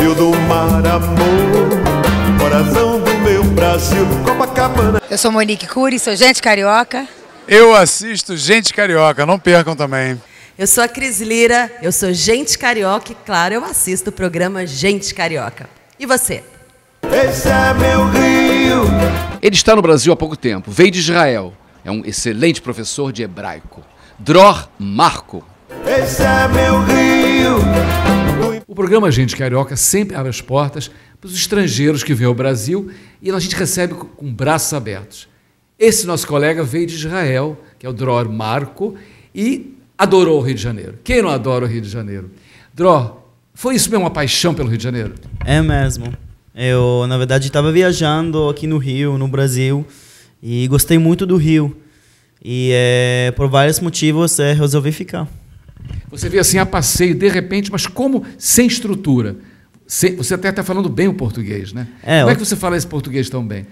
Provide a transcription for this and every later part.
Rio do Mar, amor Coração do meu Brasil Copacabana Eu sou Monique Cury, sou gente carioca Eu assisto gente carioca, não percam também eu sou a Cris Lira, eu sou gente carioca e, claro, eu assisto o programa Gente Carioca. E você? Esse é meu Rio. Ele está no Brasil há pouco tempo, veio de Israel. É um excelente professor de hebraico. Dror Marco esse é meu Rio. O programa Gente Carioca sempre abre as portas para os estrangeiros que vêm ao Brasil e a gente recebe com braços abertos. Esse nosso colega veio de Israel, que é o Dror Marco, e adorou o Rio de Janeiro. Quem não adora o Rio de Janeiro? Dror, foi isso mesmo uma paixão pelo Rio de Janeiro? É mesmo. Eu, na verdade, estava viajando aqui no Rio, no Brasil, e gostei muito do Rio. E é, por vários motivos é, resolvi ficar. Você vê assim a ah, passeio, de repente, mas como sem estrutura? Você até está falando bem o português, né? É, como é que você fala esse português tão bem?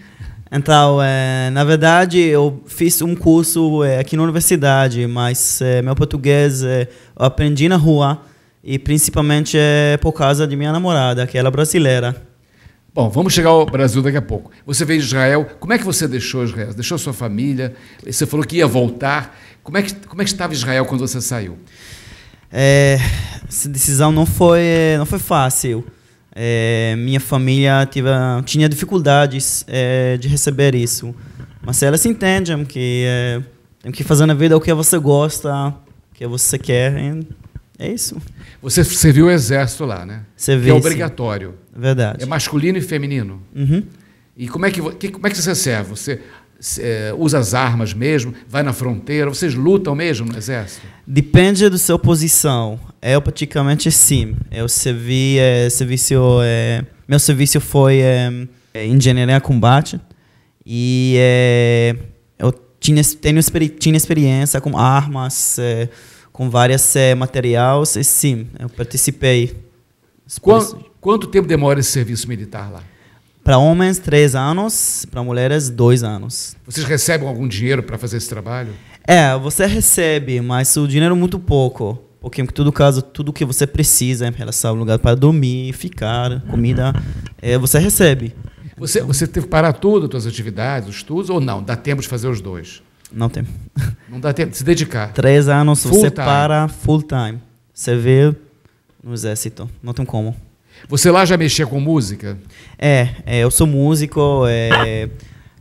Então, é, na verdade, eu fiz um curso é, aqui na universidade, mas é, meu português é, eu aprendi na rua e principalmente é, por causa de minha namorada, que ela é brasileira. Bom, vamos chegar ao Brasil daqui a pouco. Você veio de Israel. Como é que você deixou Israel? Deixou sua família? Você falou que ia voltar. Como é que, como é que estava Israel quando você saiu? É, essa decisão não foi, é, não foi fácil. É, minha família tive, tinha dificuldades é, de receber isso. Mas ela se entende que é, tem que fazer na vida o que você gosta, o que você quer. É isso. Você serviu o exército lá, né? Serviço. Que é obrigatório. Verdade. É masculino e feminino. Uhum. E como é que, que, como é que você serve? Você é, usa as armas mesmo, vai na fronteira, vocês lutam mesmo no exército? Depende da sua posição. Eu é praticamente sim. Eu é servi é, serviço, é, meu serviço foi é, é engenharia combate e eu tinha tenho, tinha experiência com armas, com vários materiais e sim, eu participei. Quanto, quanto tempo demora esse serviço militar lá? Para homens, três anos. Para mulheres, dois anos. Vocês recebem algum dinheiro para fazer esse trabalho? É, você recebe, mas o dinheiro é muito pouco. Porque, em todo caso, tudo que você precisa em relação ao lugar para dormir, ficar, comida, é, você recebe. Você, você teve que parar tudo, suas atividades, os estudos, ou não? Dá tempo de fazer os dois? Não tem. Não dá tempo de se dedicar. Três anos full você time. para full time. Você vê no exército. Não tem como. Você lá já mexia com música? É, é eu sou músico. É,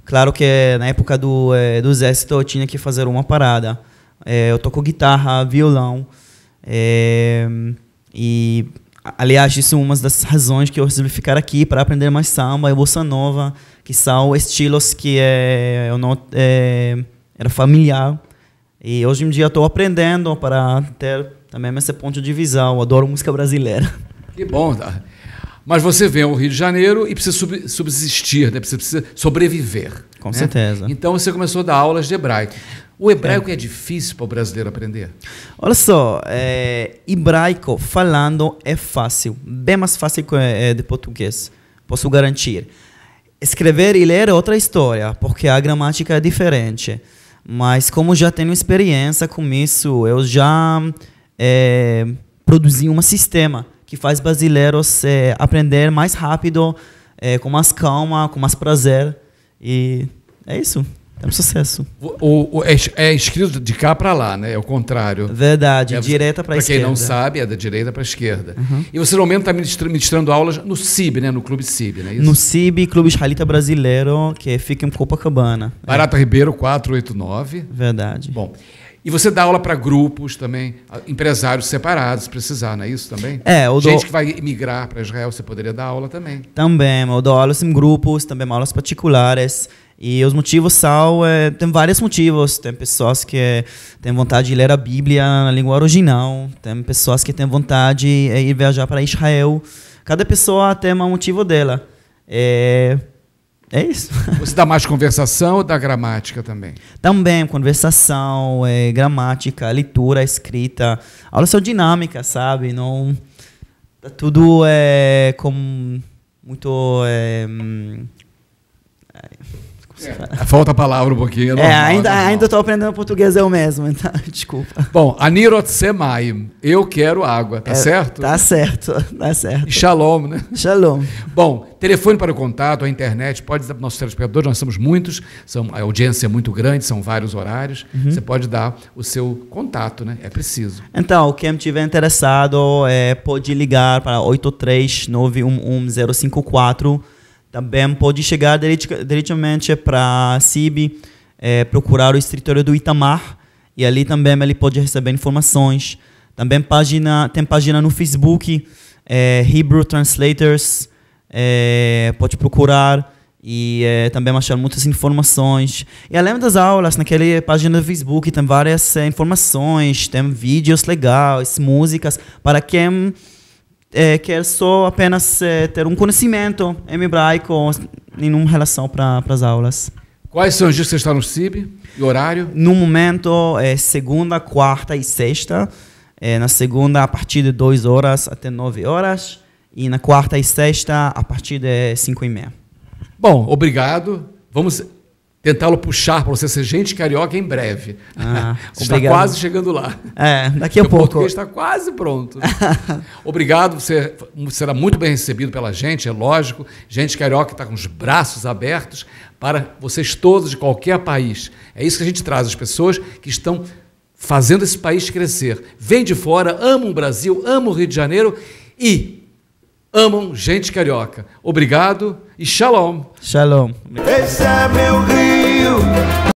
claro que na época do, é, do exército eu tinha que fazer uma parada. É, eu toco guitarra, violão. É, e, aliás, isso é uma das razões que eu resolvi ficar aqui para aprender mais samba e bossa nova, que são estilos que é, eu não era familiar. E hoje em dia estou aprendendo para ter também esse ponto de visão. Eu adoro música brasileira. Que bom. Tá? Mas você vem ao Rio de Janeiro e precisa sub, subsistir, né? precisa sobreviver. Com né? certeza. Então você começou a dar aulas de hebraico. O hebraico é, é difícil para o brasileiro aprender? Olha só, é, hebraico falando é fácil, bem mais fácil que é, de português, posso garantir. Escrever e ler é outra história, porque a gramática é diferente. Mas como já tenho experiência com isso, eu já é, produzi um sistema que faz brasileiros é, aprender mais rápido, é, com mais calma, com mais prazer. E é isso. é um sucesso. O, o, é, é escrito de cá para lá, né? É o contrário. Verdade, é, direita para esquerda. Para quem não sabe, é da direita para esquerda. Uhum. E você, no momento, está ministrando, ministrando, aulas no CIB, né? No Clube CIB, né? Isso? No CIB, Clube Israelita Brasileiro, que fica em Copacabana. Barata é. Ribeiro, 489. Verdade. Bom, e você dá aula para grupos também, empresários separados, precisar, não é isso também? É, eu dou... Gente que vai emigrar para Israel, você poderia dar aula também. Também, eu dou aulas em grupos, também aulas particulares. E os motivos são, é, tem vários motivos. Tem pessoas que é, têm vontade de ler a Bíblia na língua original, tem pessoas que têm vontade de é, ir viajar para Israel. Cada pessoa tem um motivo dela. É, é isso. Você dá mais conversação ou dá gramática também? Também, conversação, é, gramática, leitura, escrita. Aulas são dinâmicas, sabe? Não, tá tudo é como muito. É, hum, é, é, falta a palavra um pouquinho. É, é normal, ainda, é normal. ainda estou aprendendo português eu mesmo, então, desculpa. Bom, Anirotsemai, eu quero água, tá é, certo? Tá certo, tá certo. E shalom, né? Shalom. Bom, telefone para o contato, a internet, pode dar para nossos telespectadores, nós somos muitos, são, a audiência é muito grande, são vários horários, uhum. você pode dar o seu contato, né? É preciso. Então, quem tiver interessado é, pode ligar para 839 054 também pode chegar diretamente para a CIB, é, procurar o escritório do Itamar, e ali também ele pode receber informações. Também página, tem página no Facebook, é, Hebrew Translators, é, pode procurar e é, também achar muitas informações. E além das aulas, naquela página do Facebook tem várias é, informações, tem vídeos legais, músicas, para quem é, eh, quer só apenas é, ter um conhecimento em hebraico em relação para as aulas. Quais são os dias que você está no CIB e horário? No momento é segunda, quarta e sexta. É, na segunda, a partir de 2 horas até 9 horas. E na quarta e sexta, a partir de 5 e meia. Bom, obrigado. Vamos tentá-lo puxar para você ser gente carioca em breve. Ah, está quase chegando lá. É, daqui a pouco. O português está quase pronto. obrigado, você será muito bem recebido pela gente, é lógico. Gente carioca está com os braços abertos para vocês todos de qualquer país. É isso que a gente traz, as pessoas que estão fazendo esse país crescer. Vem de fora, amam o Brasil, amam o Rio de Janeiro e amam gente carioca. Obrigado e shalom. Shalom. Esse é meu Rio. Thank you.